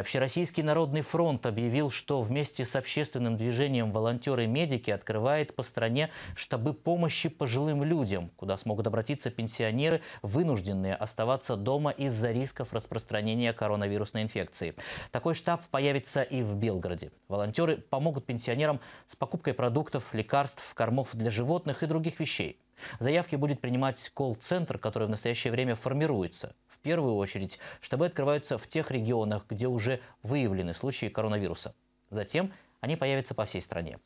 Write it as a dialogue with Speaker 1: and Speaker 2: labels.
Speaker 1: Общероссийский народный фронт объявил, что вместе с общественным движением волонтеры-медики открывает по стране штабы помощи пожилым людям, куда смогут обратиться пенсионеры, вынужденные оставаться дома из-за рисков распространения коронавирусной инфекции. Такой штаб появится и в Белгороде. Волонтеры помогут пенсионерам с покупкой продуктов, лекарств, кормов для животных и других вещей. Заявки будет принимать колл-центр, который в настоящее время формируется. В первую очередь штабы открываются в тех регионах, где уже выявлены случаи коронавируса. Затем они появятся по всей стране.